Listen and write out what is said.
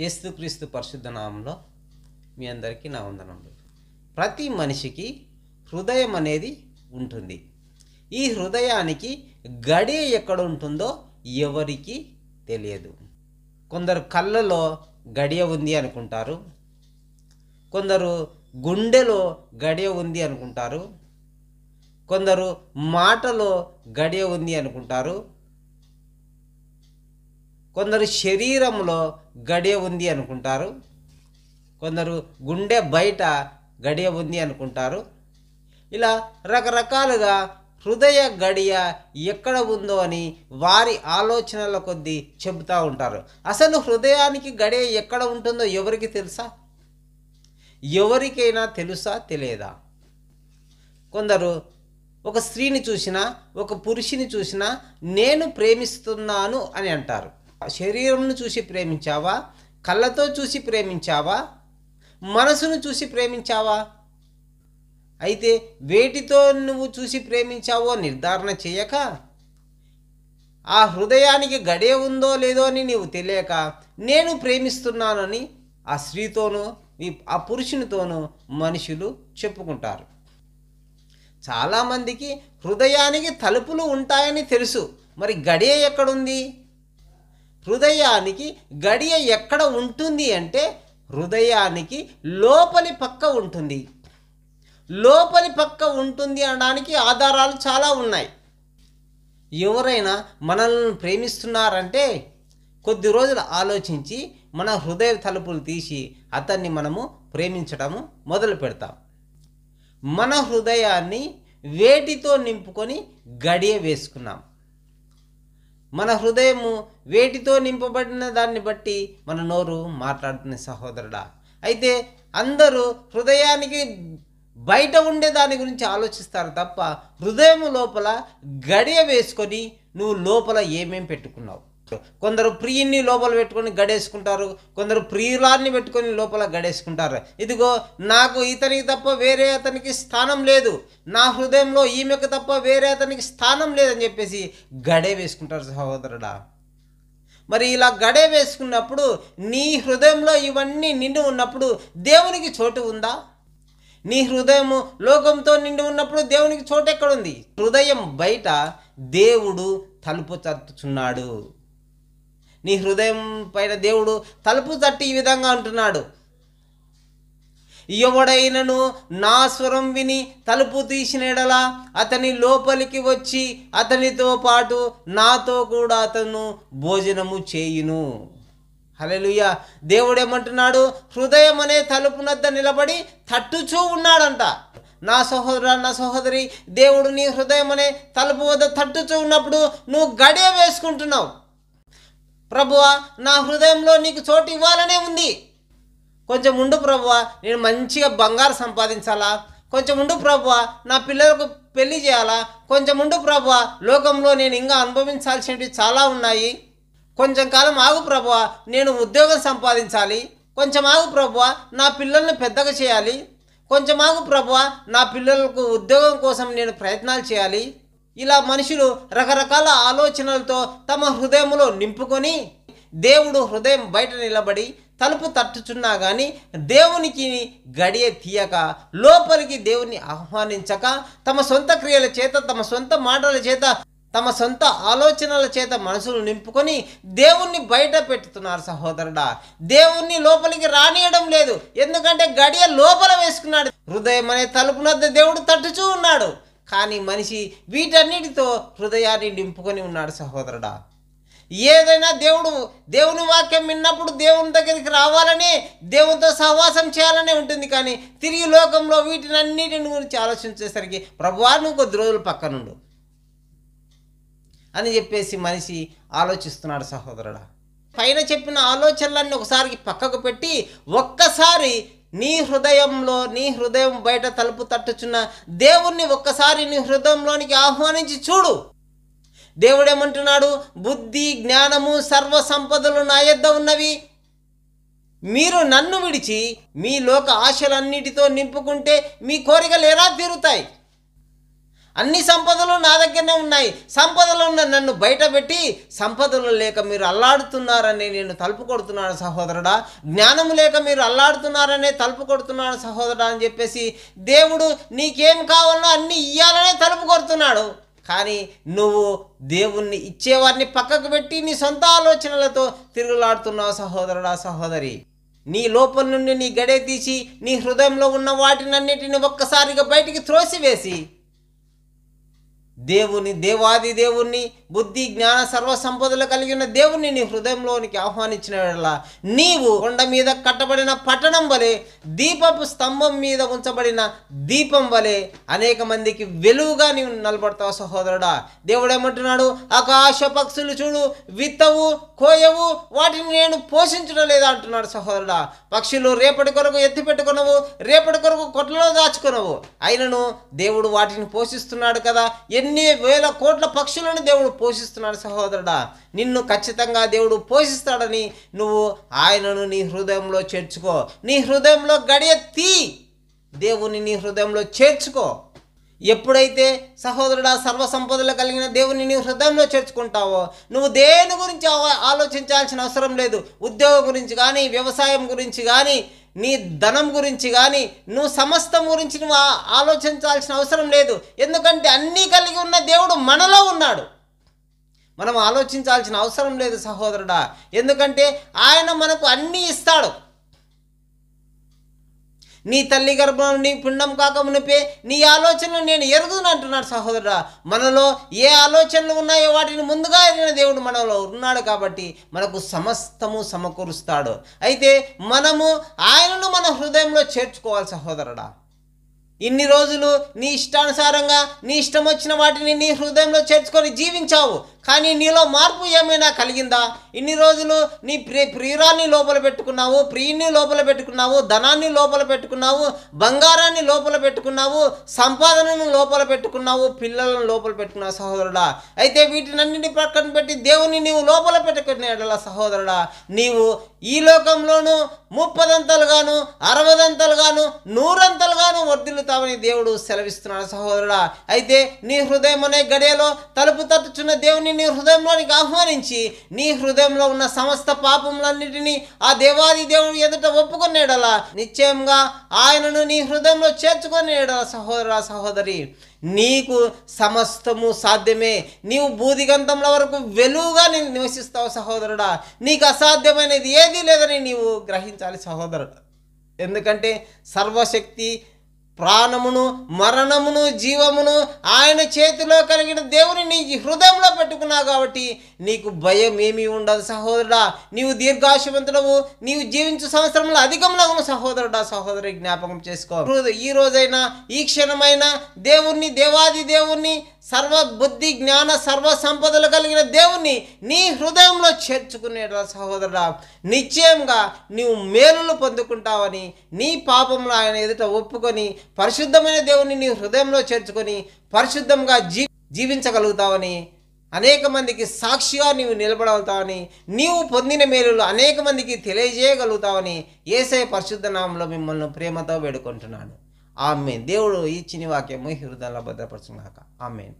యేసుక్రీస్తు పరిశుద్ధ నామంలో మీ అందరికీ నా వందనములు ప్రతి మనిషికి హృదయం అనేది ఉంటుంది ఈ హృదయానికి గడి ఎక్కడ ఉంటుందో ఎవరికి తెలియదు కొందరు కళ్ళలో గడియ ఉంది అనుకుంటారు కొందరు గుండెలో గడియ ఉంది అనుకుంటారు కొందరు మాటలో గడియ ఉంది అనుకుంటారు కొందరు శరీరంలో గడియ ఉంది అనుకుంటారు కొందరు గుండె బయట గడియ ఉంది అనుకుంటారు ఇలా రకరకాలుగా హృదయ గడియ ఎక్కడ ఉందో అని వారి ఆలోచనల కొద్దీ చెబుతూ ఉంటారు అసలు హృదయానికి గడియ ఎక్కడ ఉంటుందో ఎవరికి తెలుసా ఎవరికైనా తెలుసా తెలియదా కొందరు ఒక స్త్రీని చూసినా ఒక పురుషుని చూసినా నేను ప్రేమిస్తున్నాను అని అంటారు శరీరంను చూసి ప్రేమించావా కళ్ళతో చూసి ప్రేమించావా మనసును చూసి ప్రేమించావా అయితే వేటితో నువ్వు చూసి ప్రేమించావో నిర్ధారణ చేయక ఆ హృదయానికి గడే ఉందో లేదో అని నీవు తెలియక నేను ప్రేమిస్తున్నానని ఆ స్త్రీతోనూ ఆ పురుషునితోనూ మనుషులు చెప్పుకుంటారు చాలామందికి హృదయానికి తలుపులు ఉంటాయని తెలుసు మరి గడియ ఎక్కడుంది హృదయానికి గడియ ఎక్కడ ఉంటుంది అంటే హృదయానికి లోపలి పక్క ఉంటుంది లోపలి పక్క ఉంటుంది అనడానికి ఆధారాలు చాలా ఉన్నాయి ఎవరైనా మనల్ని ప్రేమిస్తున్నారంటే కొద్ది రోజులు ఆలోచించి మన హృదయ తలుపులు తీసి అతన్ని మనము ప్రేమించడము మొదలు పెడతాం మన హృదయాన్ని వేటితో నింపుకొని గడియ వేసుకున్నాం మన హృదయము వేటితో నింపబడిన దాన్ని బట్టి మన నోరు మాట్లాడుతున్న సహోదరుడా అయితే అందరూ హృదయానికి బయట ఉండే దాని గురించి ఆలోచిస్తారు తప్ప హృదయం లోపల గడియ వేసుకొని నువ్వు లోపల ఏమేం పెట్టుకున్నావు కొందరు ప్రియుని లోపల పెట్టుకొని గడేసుకుంటారు కొందరు ప్రియులాన్ని పెట్టుకొని లోపల గడేసుకుంటారు ఇదిగో నాకు ఇతనికి తప్ప వేరే అతనికి స్థానం లేదు నా హృదయంలో ఈమెకు తప్ప వేరే అతనికి స్థానం లేదని చెప్పేసి గడే వేసుకుంటారు సహోదరుడా మరి ఇలా గడే వేసుకున్నప్పుడు నీ హృదయంలో ఇవన్నీ నిండి ఉన్నప్పుడు దేవునికి చోటు ఉందా నీ హృదయము లోకంతో నిండి ఉన్నప్పుడు దేవునికి చోటు ఎక్కడుంది హృదయం బయట దేవుడు తలుపు తట్టుచున్నాడు నీ హృదయం పైన దేవుడు తలుపు తట్టి ఈ విధంగా అంటున్నాడు ఎవడైనను నా స్వరం విని తలుపు తీసినడలా అతని లోపలికి వచ్చి అతనితో పాటు నాతో కూడా అతను భోజనము చేయును హలెలుయ్య దేవుడేమంటున్నాడు హృదయం అనే తలుపునద్ద నిలబడి తట్టుచూ ఉన్నాడంట నా సహోదర నా సహోదరి దేవుడు నీ హృదయం అనే తలుపు వద్ద తట్టుచూ ఉన్నప్పుడు నువ్వు గడియ వేసుకుంటున్నావు ప్రభువ నా హృదయంలో నీకు చోటు ఇవ్వాలనే ఉంది కొంచెం ఉండు ప్రభువ నేను మంచిగా బంగారు సంపాదించాలా కొంచెం ఉండు ప్రభువ నా పిల్లలకు పెళ్లి చేయాలా కొంచెం ఉండు ప్రభువ లోకంలో నేను ఇంకా అనుభవించాల్సినవి చాలా ఉన్నాయి కొంచెం కాలం ఆగు ప్రభువ నేను ఉద్యోగం సంపాదించాలి కొంచెం ఆగు ప్రభువ నా పిల్లల్ని పెద్దగా చేయాలి కొంచెం ఆగు ప్రభువ నా పిల్లలకు ఉద్యోగం కోసం నేను ప్రయత్నాలు చేయాలి ఇలా మనుషులు రకరకాల ఆలోచనలతో తమ హృదయములో నింపుకొని దేవుడు హృదయం బయట నిలబడి తలుపు తట్టుచున్నా కానీ దేవునికి గడియ తీయక లోపలికి దేవుని ఆహ్వానించక తమ సొంత క్రియల చేత తమ సొంత మాటల చేత తమ సొంత ఆలోచనల చేత మనసులు నింపుకొని దేవుణ్ణి బయట పెట్టుతున్నారు సహోదరుడా దేవుణ్ణి లోపలికి రానియడం లేదు ఎందుకంటే గడియ లోపల వేసుకున్నాడు హృదయం అనే తలుపునద్ద దేవుడు తట్టుచూ ఉన్నాడు కానీ మనిషి వీటన్నిటితో హృదయాన్ని నింపుకొని ఉన్నాడు సహోదరుడా ఏదైనా దేవుడు దేవుని వాక్యం విన్నప్పుడు దేవుని దగ్గరికి రావాలని దేవునితో సహవాసం చేయాలని ఉంటుంది కానీ తిరిగి లోకంలో వీటిని అన్నిటిని గురించి ఆలోచించేసరికి ప్రభువా నువ్వు కొద్ది రోజులు పక్కనుండు అని చెప్పేసి మనిషి ఆలోచిస్తున్నాడు సహోదరుడా పైన చెప్పిన ఆలోచనలన్నీ ఒకసారికి పక్కకు పెట్టి ఒక్కసారి నీ హృదయంలో నీ హృదయం బయట తలుపు తట్టుచున్న దేవుణ్ణి ఒక్కసారి నీ హృదయంలోనికి ఆహ్వానించి చూడు దేవుడేమంటున్నాడు బుద్ధి జ్ఞానము సర్వ సంపదలు నా యొద్ద ఉన్నవి మీరు నన్ను విడిచి మీ లోక ఆశలన్నిటితో నింపుకుంటే మీ కోరికలు ఎలా తీరుతాయి అన్ని సంపదలు నా దగ్గరనే ఉన్నాయి సంపదలు ఉన్న నన్ను బయటపెట్టి సంపదలు లేక మీరు అల్లాడుతున్నారని నేను తలుపు కొడుతున్నాను సహోదరుడా జ్ఞానము లేక మీరు అల్లాడుతున్నారనే తలుపు కొడుతున్నాను సహోదరుడా అని చెప్పేసి దేవుడు నీకేం కావాలో అన్నీ ఇయ్యాలనే తలుపు కొడుతున్నాడు కానీ నువ్వు దేవుణ్ణి ఇచ్చేవారిని పక్కకు పెట్టి నీ సొంత ఆలోచనలతో తిరుగులాడుతున్నావు సహోదరుడా సహోదరి నీ లోపల నుండి నీ గడే తీసి నీ హృదయంలో ఉన్న వాటినన్నిటిని ఒక్కసారిగా బయటికి త్రోసివేసి దేవుని దేవాది దేవుణ్ణి బుద్ధి జ్ఞాన సర్వ సంపదలు కలిగిన దేవుణ్ణి నీ హృదయంలోనికి ఆహ్వానించిన నీవు కొండ మీద కట్టబడిన పట్టణం వలె దీపపు స్తంభం మీద ఉంచబడిన దీపం వలె అనేక మందికి వెలుగుగా నీవు నిలబడతావు సహోదరుడా దేవుడు ఏమంటున్నాడు ఆకాశ పక్షులు చూడు విత్తవు కోయవు వాటిని నేను పోషించడం లేదా అంటున్నాడు సహోదరుడా పక్షులు రేపటి కొరకు ఎత్తి రేపటి కొరకు కొట్లలో దాచుకునవు అయినను దేవుడు వాటిని పోషిస్తున్నాడు కదా ఎన్ని వేల కోట్ల పక్షులను దేవుడు పోషిస్తున్నాడు సహోదరుడా నిన్ను ఖచ్చితంగా దేవుడు పోషిస్తాడని నువ్వు ఆయనను నీ హృదయంలో చేర్చుకో నీ హృదయంలో గడియ తీ దేవుని నీ హృదయంలో చేర్చుకో ఎప్పుడైతే సహోదరుడా సర్వసంపదలు కలిగిన దేవుని నీవు హృదయంలో చేర్చుకుంటావో నువ్వు దేని గురించి ఆలోచించాల్సిన అవసరం లేదు ఉద్యోగం గురించి కానీ వ్యవసాయం గురించి కానీ నీ ధనం గురించి కానీ నువ్వు సమస్తం గురించి నువ్వు ఆలోచించాల్సిన అవసరం లేదు ఎందుకంటే అన్నీ కలిగి ఉన్న దేవుడు మనలో ఉన్నాడు మనం ఆలోచించాల్సిన అవసరం లేదు సహోదరుడా ఎందుకంటే ఆయన మనకు అన్నీ ఇస్తాడు నీ తల్లి గర్భం నీ పిండం మునిపే నీ ఆలోచనలు నేను ఎరుగును అంటున్నాడు సహోదరుడా మనలో ఏ ఆలోచనలు ఉన్నాయో వాటిని ముందుగా ఎరిగిన దేవుడు మనలో ఉన్నాడు కాబట్టి మనకు సమస్తము సమకూరుస్తాడు అయితే మనము ఆయనను మన హృదయంలో చేర్చుకోవాలి సహోదరుడా ఇన్ని రోజులు నీ ఇష్టానుసారంగా నీ ఇష్టం వచ్చిన వాటిని నీ హృదయంలో చేర్చుకొని జీవించావు కానీ నీలో మార్పు ఏమైనా కలిగిందా ఇన్ని రోజులు నీ ప్రి ప్రియురాన్ని లోపల పెట్టుకున్నావు ప్రియుని లోపల పెట్టుకున్నావు ధనాన్ని లోపల పెట్టుకున్నావు బంగారాన్ని లోపల పెట్టుకున్నావు సంపాదనను లోపల పెట్టుకున్నావు పిల్లలను లోపల పెట్టుకున్నావు సహోదరుడా అయితే వీటినన్నింటి ప్రక్కన పెట్టి దేవుని నీవు లోపల పెట్టుకునేలా సహోదరుడా నీవు ఈ లోకంలోనూ ముప్పదంతలుగాను అరవదంతలుగాను నూరంతలుగాను వర్ధిల్లు వెళ్తావని దేవుడు సెలవిస్తున్నాడు సహోదరుడా అయితే నీ హృదయం అనే గడియలో తలుపు తట్టుచున్న దేవుని నీ హృదయంలోనికి ఆహ్వానించి నీ హృదయంలో ఉన్న సమస్త పాపములన్నిటినీ ఆ దేవాది దేవుడు ఎదుట ఒప్పుకునేడలా నిశ్చయంగా ఆయనను నీ హృదయంలో చేర్చుకునేడలా సహోదరా సహోదరి నీకు సమస్తము సాధ్యమే నీవు బూదిగంతంల వరకు వెలుగుగా నేను నివసిస్తావు సహోదరుడా నీకు అసాధ్యమైనది ఏదీ లేదని నీవు గ్రహించాలి సహోదరుడు ఎందుకంటే సర్వశక్తి ప్రాణమును మరణమును జీవమును ఆయన చేతిలో కలిగిన దేవుని నీ హృదయంలో పెట్టుకున్నావు కాబట్టి నీకు భయం ఏమీ ఉండదు సహోదరుడా నీవు దీర్ఘాశవంతుడవు నీవు జీవించు సంవత్సరంలో అధికంలో ఉన్న సహోదరుడా సహోదరి జ్ఞాపకం చేసుకో ఈ రోజైనా ఈ క్షణమైన దేవుణ్ణి దేవాది దేవుణ్ణి సర్వ బుద్ధి జ్ఞాన సర్వ సంపదలు కలిగిన దేవుణ్ణి నీ హృదయంలో చేర్చుకునేట సహోదరుడా నిశ్చయంగా నీవు మేలులు పొందుకుంటావని నీ పాపంలో ఆయన ఎదుట ఒప్పుకొని పరిశుద్ధమైన దేవుని నీ హృదయంలో చేర్చుకొని పరిశుద్ధంగా జీ జీవించగలుగుతావని అనేక మందికి సాక్షిగా నీవు నిలబడగలుగుతావని నీవు పొందిన మేలులు అనేక మందికి తెలియజేయగలుగుతావని ఏసే పరిశుద్ధ నామంలో మిమ్మల్ని ప్రేమతో వేడుకుంటున్నాను ఆమె దేవుడు ఇచ్చిన వాక్యము హృదయంలో భద్రపరచుగాక ఆమెన్